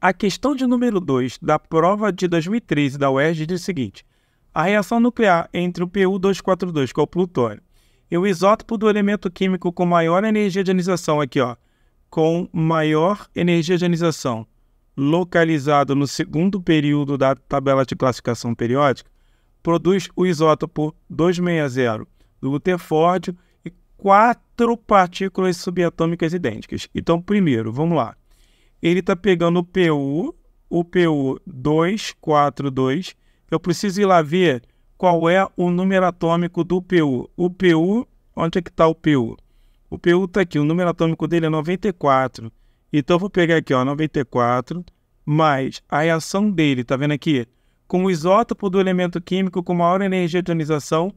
A questão de número 2 da prova de 2013 da UERJ diz o seguinte: a reação nuclear entre o PU242, que é o plutônio, e o isótopo do elemento químico com maior energia de ionização, aqui ó, com maior energia de ionização, localizado no segundo período da tabela de classificação periódica, produz o isótopo 260 do luterfórdio e quatro partículas subatômicas idênticas. Então, primeiro, vamos lá ele está pegando o PU, o PU 242. Eu preciso ir lá ver qual é o número atômico do PU. O PU, onde é que está o PU? O PU está aqui, o número atômico dele é 94. Então eu vou pegar aqui, ó, 94, mais a reação dele, tá vendo aqui? Com o isótopo do elemento químico com maior energia de ionização,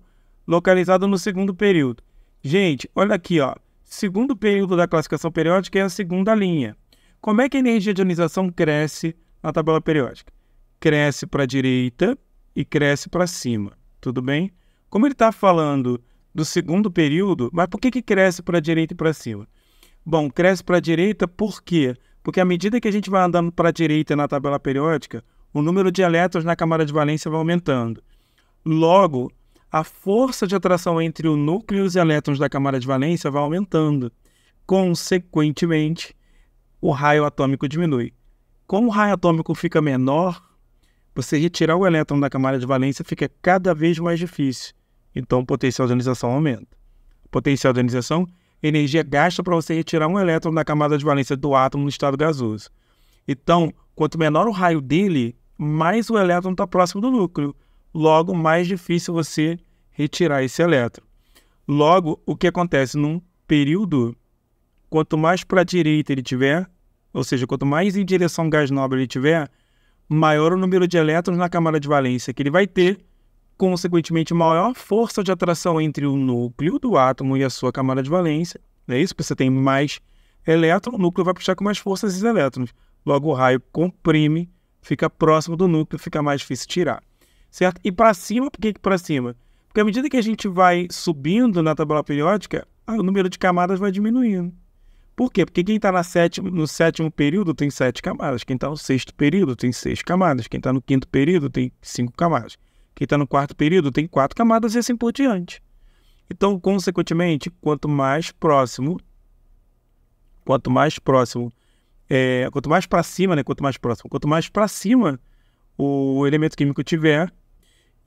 localizado no segundo período. Gente, olha aqui, ó. Segundo período da classificação periódica é a segunda linha. Como é que a energia de ionização cresce na tabela periódica? Cresce para a direita e cresce para cima, tudo bem? Como ele está falando do segundo período, mas por que, que cresce para a direita e para cima? Bom, cresce para a direita por quê? Porque à medida que a gente vai andando para a direita na tabela periódica, o número de elétrons na camada de valência vai aumentando. Logo, a força de atração entre o núcleo e os elétrons da camada de valência vai aumentando. Consequentemente, o raio atômico diminui. Como o raio atômico fica menor, você retirar o elétron da camada de valência fica cada vez mais difícil. Então, o potencial de ionização aumenta. potencial de ionização energia gasta para você retirar um elétron da camada de valência do átomo no estado gasoso. Então, quanto menor o raio dele, mais o elétron está próximo do núcleo. Logo, mais difícil você retirar esse elétron. Logo, o que acontece num período quanto mais para a direita ele tiver, ou seja, quanto mais em direção gás nobre ele tiver, maior o número de elétrons na camada de valência que ele vai ter, consequentemente maior força de atração entre o núcleo do átomo e a sua camada de valência. É isso, porque você tem mais elétron, o núcleo vai puxar com mais força esses elétrons. Logo o raio comprime, fica próximo do núcleo, fica mais difícil tirar. Certo? E para cima, por que para cima? Porque à medida que a gente vai subindo na tabela periódica, o número de camadas vai diminuindo. Por quê? Porque quem está no sétimo período tem sete camadas, quem está no sexto período tem seis camadas, quem está no quinto período tem cinco camadas, quem está no quarto período tem quatro camadas e assim por diante. Então, consequentemente, quanto mais próximo, quanto mais próximo, é, quanto mais para cima, né? Quanto mais próximo, quanto mais para cima o elemento químico tiver,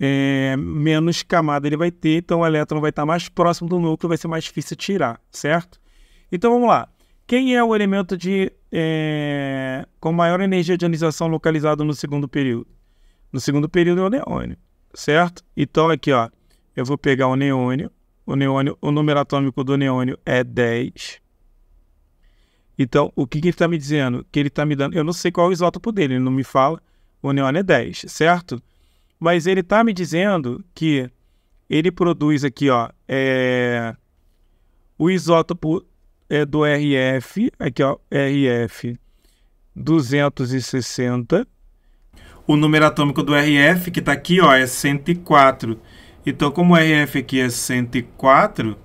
é, menos camada ele vai ter, então o elétron vai estar tá mais próximo do núcleo, vai ser mais difícil tirar, certo? Então vamos lá. Quem é o elemento de é, com maior energia de ionização localizado no segundo período? No segundo período é o neônio, certo? Então aqui, ó, eu vou pegar o neônio, o neônio, o número atômico do neônio é 10. Então, o que, que ele está me dizendo? Que ele está me dando. Eu não sei qual é o isótopo dele, ele não me fala. O neônio é 10, certo? Mas ele está me dizendo que ele produz aqui, ó, é, o isótopo é do RF, aqui ó, RF 260. O número atômico do RF, que está aqui, ó, é 104. Então, como o RF aqui é 104,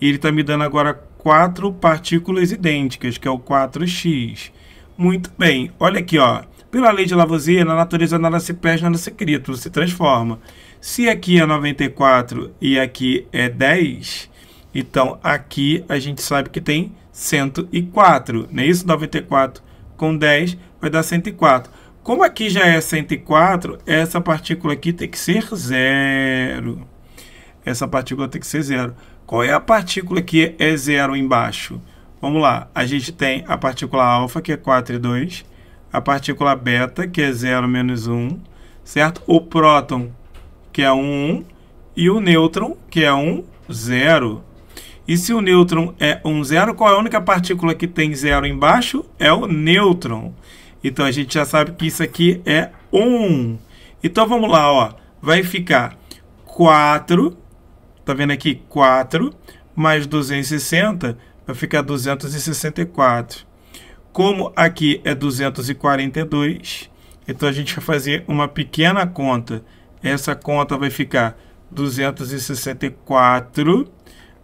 ele está me dando agora quatro partículas idênticas, que é o 4x. Muito bem, olha aqui, ó. Pela lei de Lavoisier, na natureza nada se perde, nada se cria, tudo se transforma. Se aqui é 94 e aqui é 10, então, aqui a gente sabe que tem 104, não é isso? 94 com 10 vai dar 104. Como aqui já é 104, essa partícula aqui tem que ser zero. Essa partícula tem que ser zero. Qual é a partícula que é zero embaixo? Vamos lá, a gente tem a partícula alfa, que é 4 e 2, a partícula beta, que é 0 menos 1, certo? O próton, que é 1, 1, e o nêutron, que é 1, 0. E se o nêutron é um zero, qual é a única partícula que tem zero embaixo? É o nêutron. Então a gente já sabe que isso aqui é 1. Um. Então vamos lá, ó. vai ficar 4, tá vendo aqui? 4 mais 260 vai ficar 264. Como aqui é 242, então a gente vai fazer uma pequena conta. Essa conta vai ficar 264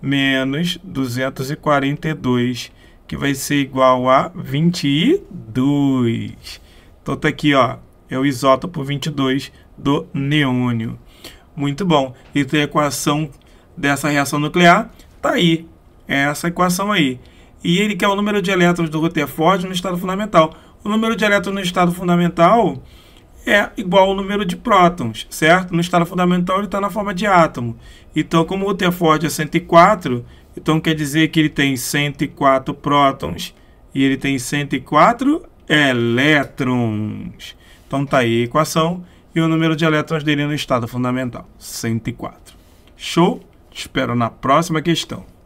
menos 242, que vai ser igual a 22. Então, está aqui, ó, é o isótopo 22 do neônio. Muito bom. Então, a equação dessa reação nuclear tá aí. É essa equação aí. E ele quer o número de elétrons do Rutherford no estado fundamental. O número de elétrons no estado fundamental é igual ao número de prótons, certo? No estado fundamental ele está na forma de átomo. Então, como o Rutherford é 104, então quer dizer que ele tem 104 prótons e ele tem 104 elétrons. Então tá aí a equação e o número de elétrons dele no estado fundamental, 104. Show? Espero na próxima questão.